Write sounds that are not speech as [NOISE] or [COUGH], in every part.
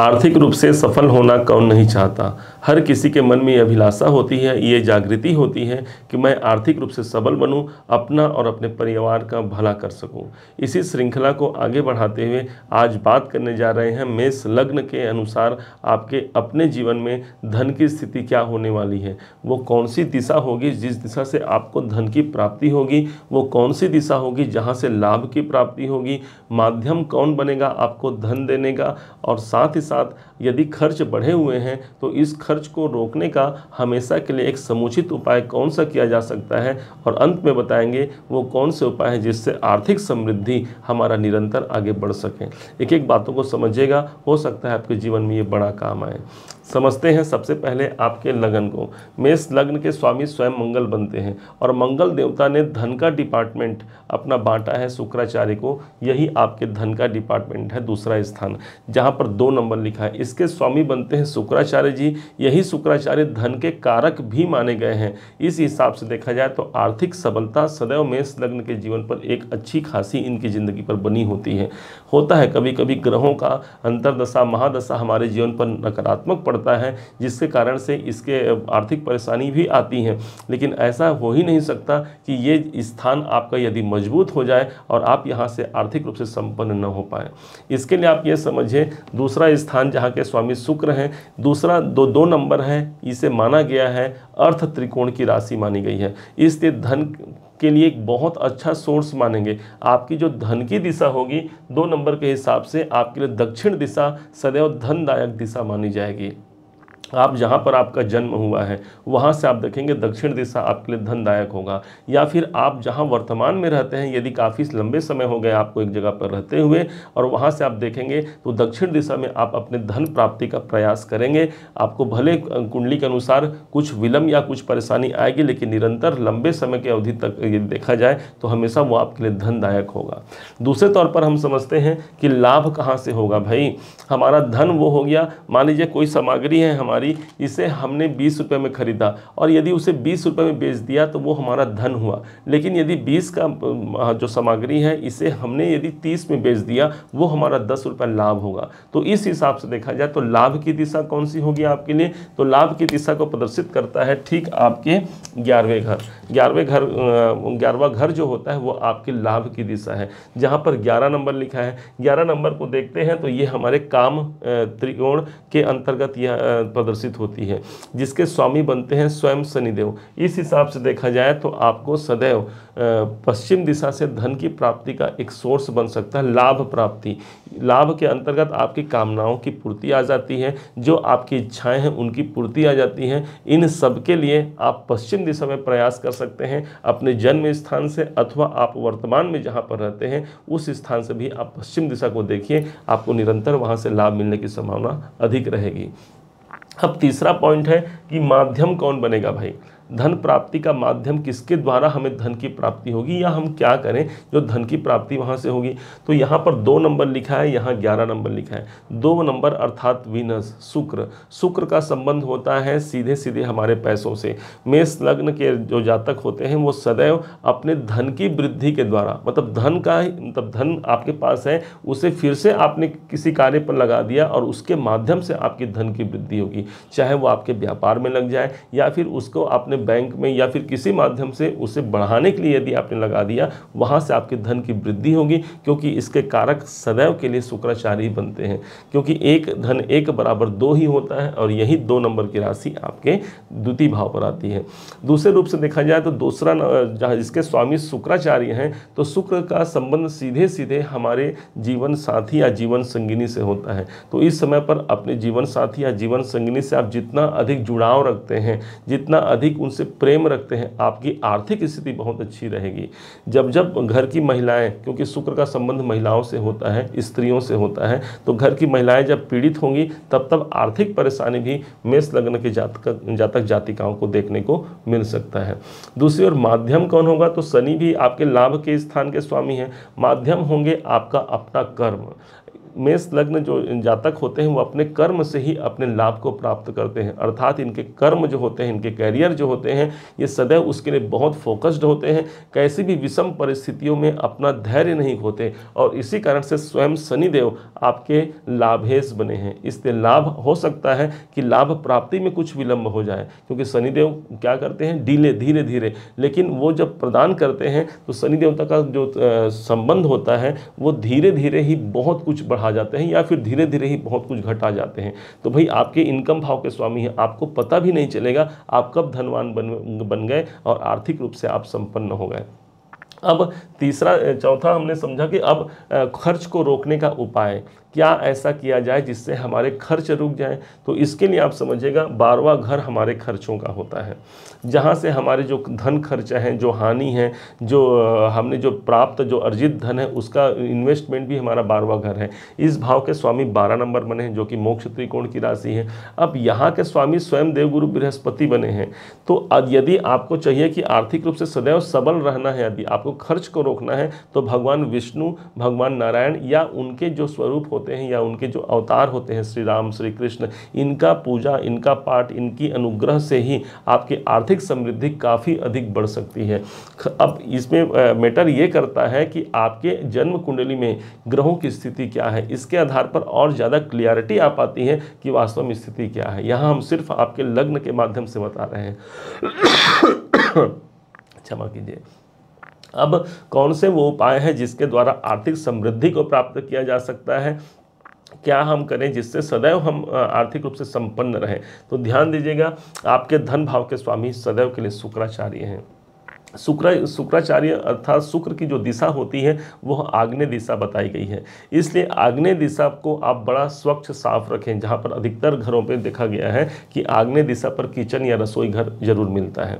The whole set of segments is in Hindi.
आर्थिक रूप से सफल होना कौन नहीं चाहता हर किसी के मन में यह अभिलाषा होती है ये जागृति होती है कि मैं आर्थिक रूप से सबल बनूं अपना और अपने परिवार का भला कर सकूं इसी श्रृंखला को आगे बढ़ाते हुए आज बात करने जा रहे हैं मेष लग्न के अनुसार आपके अपने जीवन में धन की स्थिति क्या होने वाली है वो कौन सी दिशा होगी जिस दिशा से आपको धन की प्राप्ति होगी वो कौन सी दिशा होगी जहाँ से लाभ की प्राप्ति होगी माध्यम कौन बनेगा आपको धन देने का और साथ ही साथ यदि खर्च बढ़े हुए हैं तो इस खर्च को रोकने का हमेशा के लिए एक समुचित उपाय कौन सा किया जा सकता है और अंत में बताएंगे वो कौन से उपाय हैं जिससे आर्थिक समृद्धि हमारा निरंतर आगे बढ़ सके एक एक बातों को समझिएगा हो सकता है आपके जीवन में ये बड़ा काम आए समझते हैं सबसे पहले आपके लगन को मेष लग्न के स्वामी स्वयं मंगल बनते हैं और मंगल देवता ने धन का डिपार्टमेंट अपना बांटा है शुक्राचार्य को यही आपके धन का डिपार्टमेंट है दूसरा स्थान जहाँ पर दो नंबर लिखा है इसके स्वामी बनते हैं शुक्राचार्य जी यही शुक्राचार्य धन के कारक भी माने गए हैं इस हिसाब से देखा जाए तो आर्थिक सबलता सदैव मेष लग्न के जीवन पर एक अच्छी खासी इनकी ज़िंदगी पर बनी होती है होता है कभी कभी ग्रहों का अंतरदशा महादशा हमारे जीवन पर नकारात्मक पड़ता है जिसके कारण से इसके आर्थिक परेशानी भी आती है लेकिन ऐसा हो ही नहीं सकता कि ये स्थान आपका यदि मजबूत हो जाए और आप यहाँ से आर्थिक रूप से संपन्न न हो पाए इसके लिए आप ये समझिए दूसरा स्थान जहाँ के स्वामी शुक्र हैं दूसरा दो दो नंबर है इसे माना गया है अर्थ त्रिकोण की राशि मानी गई है इसलिए धन के लिए एक बहुत अच्छा सोर्स मानेंगे आपकी जो धन की दिशा होगी दो नंबर के हिसाब से आपके लिए दक्षिण दिशा सदैव धनदायक दिशा मानी जाएगी आप जहाँ पर आपका जन्म हुआ है वहाँ से आप देखेंगे दक्षिण दिशा आपके लिए धनदायक होगा या फिर आप जहाँ वर्तमान में रहते हैं यदि काफ़ी लंबे समय हो गए आपको एक जगह पर रहते हुए और वहाँ से आप देखेंगे तो दक्षिण दिशा में आप अपने धन प्राप्ति का प्रयास करेंगे आपको भले कुंडली के अनुसार कुछ विलम्ब या कुछ परेशानी आएगी लेकिन निरंतर लंबे समय की अवधि तक यदि देखा जाए तो हमेशा वो आपके लिए धनदायक होगा दूसरे तौर पर हम समझते हैं कि लाभ कहाँ से होगा भाई हमारा धन वो हो गया मान लीजिए कोई सामग्री है हमारे व्यापारी इसे हमने बीस रुपये में ख़रीदा और यदि उसे बीस रुपये में बेच दिया तो वो हमारा धन हुआ लेकिन यदि बीस का जो सामग्री है इसे हमने यदि तीस में बेच दिया वो हमारा दस रुपये लाभ होगा तो इस हिसाब से देखा जाए तो लाभ की दिशा कौन सी होगी आपके लिए तो लाभ की दिशा को प्रदर्शित करता है ठीक आपके ग्यारहवें घर ग्यारहवें घर ग्यारहवा घर जो होता है वो आपके लाभ की दिशा है जहाँ पर ग्यारह नंबर लिखा है ग्यारह नंबर को देखते हैं तो ये हमारे काम त्रिकोण के अंतर्गत यह प्रदर्शित होती है जिसके स्वामी बनते हैं स्वयं शनिदेव इस हिसाब से देखा जाए तो आपको सदैव पश्चिम दिशा से धन की प्राप्ति का एक सोर्स बन सकता है लाभ प्राप्ति लाभ के अंतर्गत आपकी कामनाओं की पूर्ति आ जाती है जो आपकी इच्छाएं हैं उनकी पूर्ति आ जाती है इन सब के लिए आप पश्चिम दिशा में प्रयास कर सकते हैं अपने जन्म स्थान से अथवा आप वर्तमान में जहां पर रहते हैं उस स्थान से भी आप पश्चिम दिशा को देखिए आपको निरंतर वहाँ से लाभ मिलने की संभावना अधिक रहेगी अब तीसरा पॉइंट है कि माध्यम कौन बनेगा भाई धन प्राप्ति का माध्यम किसके द्वारा हमें धन की प्राप्ति होगी या हम क्या करें जो धन की प्राप्ति वहाँ से होगी तो यहाँ पर दो नंबर लिखा है यहाँ ग्यारह नंबर लिखा है दो नंबर अर्थात वीनस शुक्र शुक्र का संबंध होता है सीधे सीधे हमारे पैसों से मेष लग्न के जो जातक होते हैं वो सदैव अपने धन की वृद्धि के द्वारा मतलब धन का मतलब धन आपके पास है उसे फिर से आपने किसी कार्य पर लगा दिया और उसके माध्यम से आपकी धन की वृद्धि होगी चाहे वो आपके व्यापार में लग जाए या फिर उसको आपने अपने बैंक में या फिर किसी माध्यम से उसे बढ़ाने के लिए यदि आपने लगा दिया वहाँ से आपके धन की वृद्धि होगी क्योंकि इसके कारक सदैव के लिए शुक्राचार्य ही बनते हैं क्योंकि एक धन एक बराबर दो ही होता है और यही दो नंबर की राशि आपके द्वितीय भाव पर आती है दूसरे रूप से देखा जाए तो दूसरा जहाँ जिसके स्वामी शुक्राचार्य हैं तो शुक्र का संबंध सीधे सीधे हमारे जीवन साथी या जीवन संगिनी से होता है तो इस समय पर अपने जीवन साथी या जीवन संगिनी से आप जितना अधिक जुड़ाव रखते हैं जितना अधिक उनसे प्रेम रखते हैं आपकी आर्थिक स्थिति बहुत अच्छी रहेगी जब जब घर की महिलाएं क्योंकि शुक्र का संबंध महिलाओं से होता है स्त्रियों से होता है तो घर की महिलाएं जब पीड़ित होंगी तब तब आर्थिक परेशानी भी मेष लग्न के जातक जातक जातिकाओं को देखने को मिल सकता है दूसरी ओर माध्यम कौन होगा तो शनि भी आपके लाभ के स्थान के स्वामी हैं माध्यम होंगे आपका अपना कर्म मेष लग्न जो जातक होते हैं वो अपने कर्म से ही अपने लाभ को प्राप्त करते हैं अर्थात इनके कर्म जो होते हैं इनके कैरियर जो होते हैं ये सदैव उसके लिए बहुत फोकस्ड होते हैं कैसी भी विषम परिस्थितियों में अपना धैर्य नहीं खोते और इसी कारण से स्वयं शनिदेव आपके लाभेश बने हैं इसलिए लाभ हो सकता है कि लाभ प्राप्ति में कुछ विलंब हो जाए क्योंकि शनिदेव क्या करते हैं डीले धीरे धीरे लेकिन वो जब प्रदान करते हैं तो शनिदेवता का जो संबंध होता है वो धीरे धीरे ही बहुत कुछ बढ़ा जाते हैं या फिर धीरे धीरे ही बहुत कुछ घटा जाते हैं तो भाई आपके इनकम भाव के स्वामी हैं आपको पता भी नहीं चलेगा आप कब धनवान बन बन गए और आर्थिक रूप से आप संपन्न हो गए अब तीसरा चौथा हमने समझा कि अब खर्च को रोकने का उपाय क्या ऐसा किया जाए जिससे हमारे खर्च रुक जाए तो इसके लिए आप समझिएगा बारवा घर हमारे खर्चों का होता है जहाँ से हमारे जो धन खर्च हैं जो हानि है जो हमने जो प्राप्त जो अर्जित धन है उसका इन्वेस्टमेंट भी हमारा बारवा घर है इस भाव के स्वामी बारह नंबर बने हैं जो कि मोक्ष त्रिकोण की राशि है अब यहाँ के स्वामी स्वयं देवगुरु बृहस्पति बने हैं तो यदि आपको चाहिए कि आर्थिक रूप से सदैव सबल रहना है यदि आपको खर्च को रोकना है तो भगवान विष्णु भगवान नारायण या उनके जो स्वरूप हो होते हैं या उनके जो अवतार होते हैं श्री राम श्री कृष्ण इनका पूजा इनका पाठ इनकी अनुग्रह से ही आपकी आर्थिक समृद्धि काफ़ी अधिक बढ़ सकती है अब इसमें मैटर ये करता है कि आपके जन्म कुंडली में ग्रहों की स्थिति क्या है इसके आधार पर और ज़्यादा क्लियरिटी आ पाती है कि वास्तव में स्थिति क्या है यहाँ हम सिर्फ आपके लग्न के माध्यम से बता रहे हैं [COUGHS] क्षमा कीजिए अब कौन से वो उपाय हैं जिसके द्वारा आर्थिक समृद्धि को प्राप्त किया जा सकता है क्या हम करें जिससे सदैव हम आर्थिक रूप से संपन्न रहें तो ध्यान दीजिएगा आपके धन भाव के स्वामी सदैव के लिए शुक्राचार्य हैं शुक्र शुक्राचार्य अर्थात शुक्र की जो दिशा होती है वह आग्नेय दिशा बताई गई है इसलिए आग्नेय दिशा को आप बड़ा स्वच्छ साफ रखें जहाँ पर अधिकतर घरों पर देखा गया है कि आग्नेय दिशा पर किचन या रसोई घर जरूर मिलता है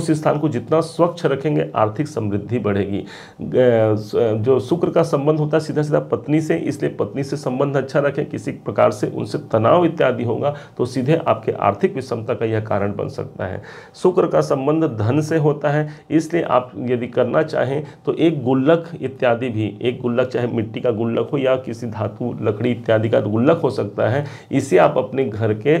उस स्थान को जितना स्वच्छ रखेंगे आर्थिक समृद्धि बढ़ेगी जो शुक्र का संबंध होता है सीधा सीधा पत्नी से इसलिए पत्नी से संबंध अच्छा रखें किसी प्रकार से उनसे तनाव इत्यादि होगा तो सीधे आपके आर्थिक विषमता का यह कारण बन सकता है शुक्र का संबंध धन से होता है इसलिए आप यदि करना चाहें तो एक गुल्लक इत्यादि भी एक गुल्लक चाहे मिट्टी का गुल्लक हो या किसी धातु लकड़ी इत्यादि का गुल्लक हो सकता है इसे आप अपने घर के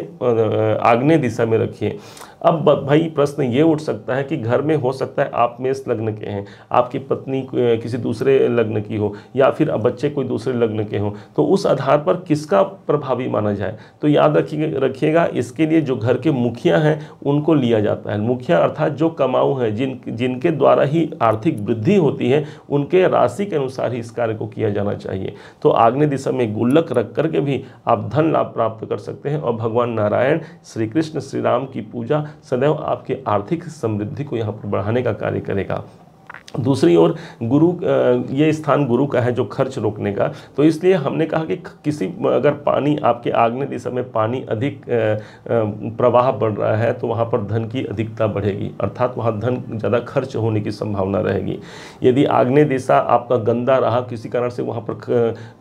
आग्ने दिशा में रखिए अब भाई प्रश्न ये उठ सकता है कि घर में हो सकता है आप मेष लग्न के हैं आपकी पत्नी किसी दूसरे लग्न की हो या फिर बच्चे कोई दूसरे लग्न के हों तो उस आधार पर किसका प्रभावी माना जाए तो याद रखिए रखिएगा इसके लिए जो घर के मुखिया हैं उनको लिया जाता है मुखिया अर्थात जो कमाऊ हैं जिन जिनके द्वारा ही आर्थिक वृद्धि होती है उनके राशि के अनुसार ही इस कार्य को किया जाना चाहिए तो आग्ने दिशा में गुल्लक रख करके भी आप धन लाभ प्राप्त कर सकते हैं और भगवान नारायण श्री कृष्ण श्री राम की पूजा सदैव आपकी आर्थिक समृद्धि को यहाँ पर बढ़ाने का कार्य करेगा दूसरी ओर गुरु ये स्थान गुरु का है जो खर्च रोकने का तो इसलिए हमने कहा कि किसी अगर पानी आपके आग्ने दिशा में पानी अधिक प्रवाह बढ़ रहा है तो वहाँ पर धन की अधिकता बढ़ेगी अर्थात वहाँ धन ज़्यादा खर्च होने की संभावना रहेगी यदि आग्ने दिशा आपका गंदा रहा किसी कारण से वहाँ पर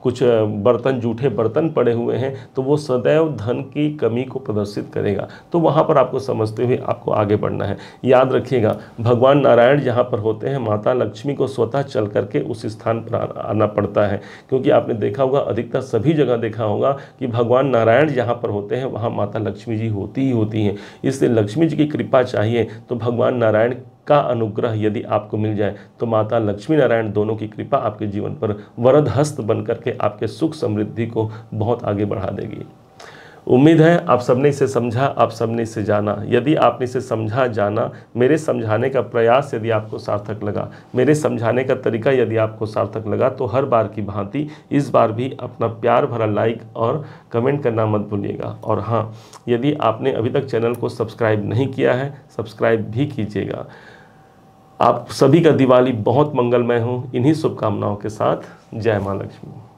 कुछ बर्तन जूठे बर्तन पड़े हुए हैं तो वो सदैव धन की कमी को प्रदर्शित करेगा तो वहाँ पर आपको समझते हुए आपको आगे बढ़ना है याद रखिएगा भगवान नारायण जहाँ पर होते हैं माता लक्ष्मी को स्वतः चल करके उस स्थान पर आना पड़ता है क्योंकि आपने देखा होगा अधिकतर सभी जगह देखा होगा कि भगवान नारायण जहाँ पर होते हैं वहाँ माता लक्ष्मी जी होती ही होती हैं इसलिए लक्ष्मी जी की कृपा चाहिए तो भगवान नारायण का अनुग्रह यदि आपको मिल जाए तो माता लक्ष्मी नारायण दोनों की कृपा आपके जीवन पर वरद हस्त बन करके आपके सुख समृद्धि को बहुत आगे बढ़ा देगी उम्मीद है आप सबने इसे समझा आप सबने इसे जाना यदि आपने इसे समझा जाना मेरे समझाने का प्रयास यदि आपको सार्थक लगा मेरे समझाने का तरीका यदि आपको सार्थक लगा तो हर बार की भांति इस बार भी अपना प्यार भरा लाइक और कमेंट करना मत भूलिएगा और हाँ यदि आपने अभी तक चैनल को सब्सक्राइब नहीं किया है सब्सक्राइब भी कीजिएगा आप सभी का दिवाली बहुत मंगलमय हो इन्हीं शुभकामनाओं के साथ जय माँ लक्ष्मी